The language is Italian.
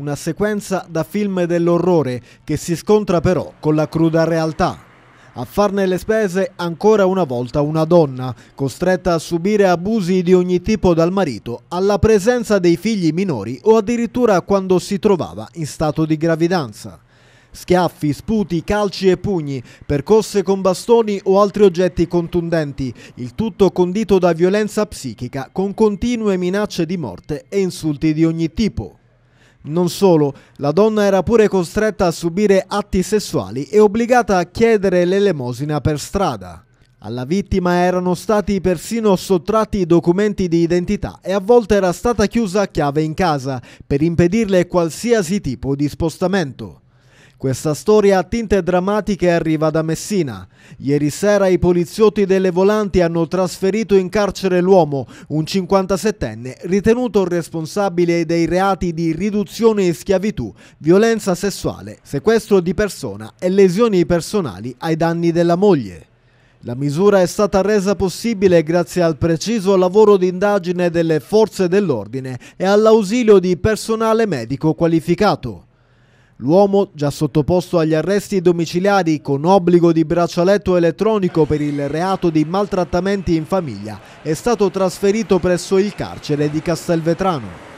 una sequenza da film dell'orrore che si scontra però con la cruda realtà. A farne le spese ancora una volta una donna, costretta a subire abusi di ogni tipo dal marito, alla presenza dei figli minori o addirittura quando si trovava in stato di gravidanza. Schiaffi, sputi, calci e pugni, percosse con bastoni o altri oggetti contundenti, il tutto condito da violenza psichica con continue minacce di morte e insulti di ogni tipo. Non solo, la donna era pure costretta a subire atti sessuali e obbligata a chiedere l'elemosina per strada. Alla vittima erano stati persino sottratti i documenti di identità e a volte era stata chiusa a chiave in casa per impedirle qualsiasi tipo di spostamento. Questa storia a tinte drammatiche arriva da Messina. Ieri sera i poliziotti delle volanti hanno trasferito in carcere l'uomo, un 57enne, ritenuto responsabile dei reati di riduzione in schiavitù, violenza sessuale, sequestro di persona e lesioni personali ai danni della moglie. La misura è stata resa possibile grazie al preciso lavoro di indagine delle forze dell'ordine e all'ausilio di personale medico qualificato. L'uomo, già sottoposto agli arresti domiciliari con obbligo di braccialetto elettronico per il reato di maltrattamenti in famiglia, è stato trasferito presso il carcere di Castelvetrano.